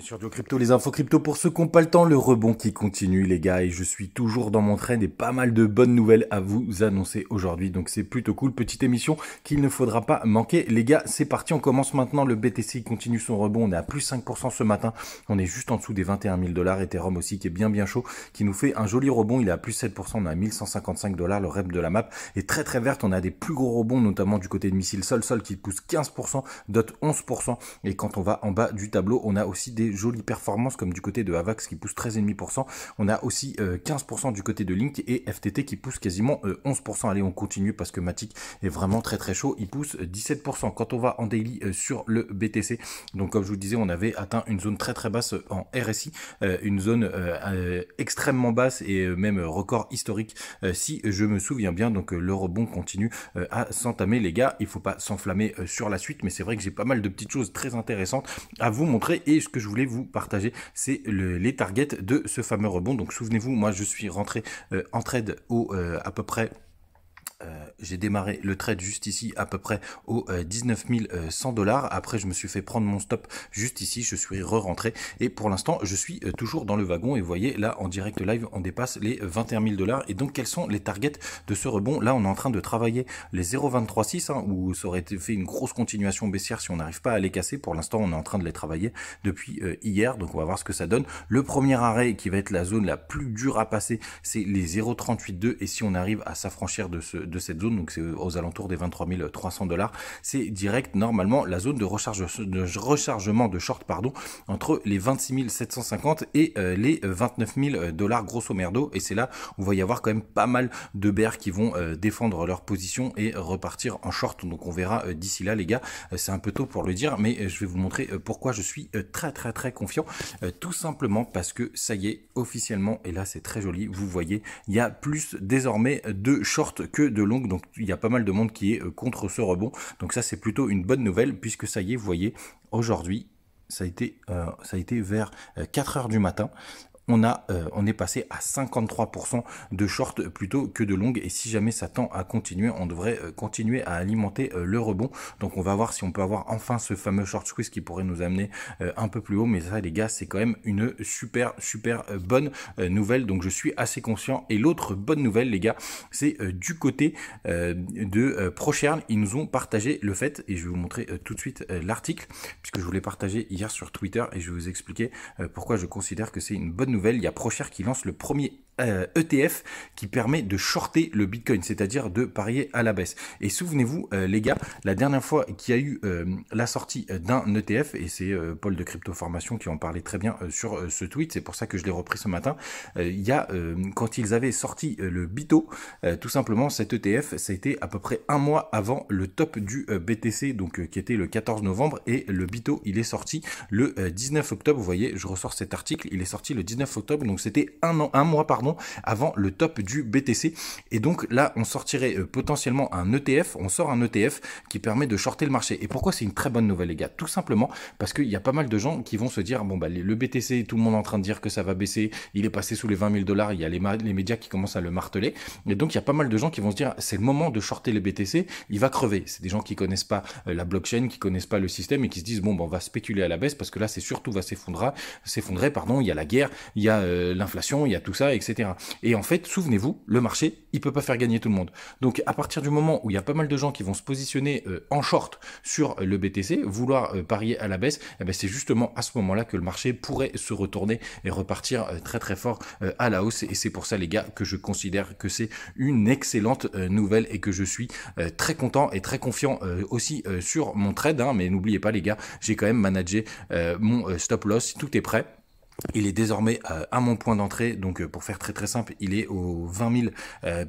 sur sûr, Crypto, les infos crypto pour ceux qui n'ont pas le temps, le rebond qui continue, les gars. Et je suis toujours dans mon train et pas mal de bonnes nouvelles à vous annoncer aujourd'hui. Donc c'est plutôt cool. Petite émission qu'il ne faudra pas manquer. Les gars, c'est parti. On commence maintenant. Le BTC continue son rebond. On est à plus 5% ce matin. On est juste en dessous des 21 000 dollars. Ethereum aussi qui est bien bien chaud, qui nous fait un joli rebond. Il est à plus 7%. On est à 1155 dollars. Le rep de la map est très très verte. On a des plus gros rebonds, notamment du côté de missile sol sol qui pousse 15%, DOT 11%. Et quand on va en bas du tableau, on a aussi des jolie jolies performances comme du côté de Avax qui pousse 13,5%. On a aussi 15% euh, du côté de Link et FTT qui pousse quasiment 11%. Euh, Allez, on continue parce que Matic est vraiment très très chaud. Il pousse 17%. Quand on va en daily euh, sur le BTC, donc comme je vous disais, on avait atteint une zone très très basse en RSI, une zone extrêmement basse et même record historique si je me souviens bien. Donc le rebond continue à s'entamer, les gars. Il faut pas s'enflammer sur la suite, mais c'est vrai que j'ai pas mal de petites choses très intéressantes à vous montrer et ce que je voulez voulais vous partager, c'est les targets de ce fameux rebond. Donc souvenez-vous, moi je suis rentré euh, en trade au euh, à peu près euh, j'ai démarré le trade juste ici à peu près aux 19 100 dollars. Après, je me suis fait prendre mon stop juste ici. Je suis re-rentré et pour l'instant, je suis euh, toujours dans le wagon. Et vous voyez, là, en direct live, on dépasse les 21 euh, 000 dollars. Et donc, quels sont les targets de ce rebond Là, on est en train de travailler les 0,236 hein, où ça aurait été fait une grosse continuation baissière si on n'arrive pas à les casser. Pour l'instant, on est en train de les travailler depuis hier. Donc, on va voir ce que ça donne. Le premier arrêt qui va être la zone la plus dure à passer, c'est les 0,382. Et si on arrive à s'affranchir de ce de cette zone, donc c'est aux alentours des 23 300 dollars, c'est direct normalement la zone de, recharge, de rechargement de short pardon, entre les 26 750 et euh, les 29 000 dollars grosso merdo. Et c'est là où on va y avoir quand même pas mal de bears qui vont euh, défendre leur position et repartir en short. Donc on verra euh, d'ici là les gars, c'est un peu tôt pour le dire, mais je vais vous montrer pourquoi je suis très très très confiant. Tout simplement parce que ça y est, officiellement, et là c'est très joli, vous voyez, il y a plus désormais de short que de longue, donc il y a pas mal de monde qui est euh, contre ce rebond. Donc ça, c'est plutôt une bonne nouvelle, puisque ça y est, vous voyez, aujourd'hui, ça a été, euh, ça a été vers 4 euh, heures du matin on, a, euh, on est passé à 53% de short plutôt que de longue. Et si jamais ça tend à continuer, on devrait euh, continuer à alimenter euh, le rebond. Donc on va voir si on peut avoir enfin ce fameux short squeeze qui pourrait nous amener un peu plus haut. Mais ça les gars, c'est quand même une super, super bonne nouvelle. Donc je suis assez conscient. Et l'autre bonne nouvelle les gars, c'est du côté de Prochern. Ils nous ont partagé le fait, et je vais vous montrer tout de suite l'article, puisque je voulais l'ai partagé hier sur Twitter et je vais vous expliquer pourquoi je considère que c'est une bonne nouvelle il y a Procher qui lance le premier ETF euh, e qui permet de shorter le Bitcoin, c'est-à-dire de parier à la baisse. Et souvenez-vous, euh, les gars, la dernière fois qu'il y a eu euh, la sortie d'un ETF, et c'est Paul de Crypto Formation qui en parlait très bien sur ce tweet, c'est pour ça que je l'ai repris ce matin, il y a, quand ils avaient sorti le Bito, tout simplement, cet ETF, ça a été à peu près un mois avant le top du BTC, donc qui était le 14 novembre, et le Bito, il est sorti le 19 octobre, vous voyez, je ressors cet article, il est sorti le 19 octobre, donc c'était un, an, un mois, pardon, avant le top du BTC. Et donc là, on sortirait euh, potentiellement un ETF, on sort un ETF qui permet de shorter le marché. Et pourquoi c'est une très bonne nouvelle, les gars Tout simplement parce qu'il y a pas mal de gens qui vont se dire, bon, bah, le BTC, tout le monde est en train de dire que ça va baisser, il est passé sous les 20 000 dollars, il y a les, médias qui commencent à le marteler. Et donc, il y a pas mal de gens qui vont se dire, c'est le moment de shorter le BTC, il va crever. C'est des gens qui connaissent pas euh, la blockchain, qui connaissent pas le système et qui se disent, bon, bah, on va spéculer à la baisse parce que là, c'est surtout va s'effondrer, s'effondrer, pardon, il y a la guerre, il y a euh, l'inflation, il y a tout ça, etc. Et en fait, souvenez-vous, le marché, il peut pas faire gagner tout le monde. Donc à partir du moment où il y a pas mal de gens qui vont se positionner euh, en short sur euh, le BTC, vouloir euh, parier à la baisse, eh ben, c'est justement à ce moment-là que le marché pourrait se retourner et repartir très très fort à la hausse. Et c'est pour ça, les gars, que je considère que c'est une excellente nouvelle et que je suis très content et très confiant aussi sur mon trade. Hein. mais n'oubliez pas, les gars, j'ai quand même managé mon stop loss. Tout est prêt. Il est désormais euh, à mon point d'entrée, donc euh, pour faire très très simple, il est au 20 000,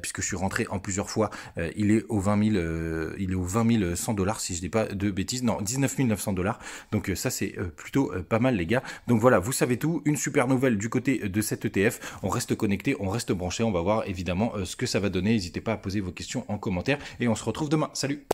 puisque je suis rentré en plusieurs fois, euh, il est au 20 il est au 20 100 dollars, si je dis pas de bêtises, non, 19 900 dollars, donc ça c'est plutôt pas mal les gars. Donc voilà, vous savez tout, une super nouvelle du côté de cet ETF, on reste connecté, on reste branché, on va voir évidemment ce que ça va donner, n'hésitez pas à poser vos questions en commentaire, et on se retrouve demain, salut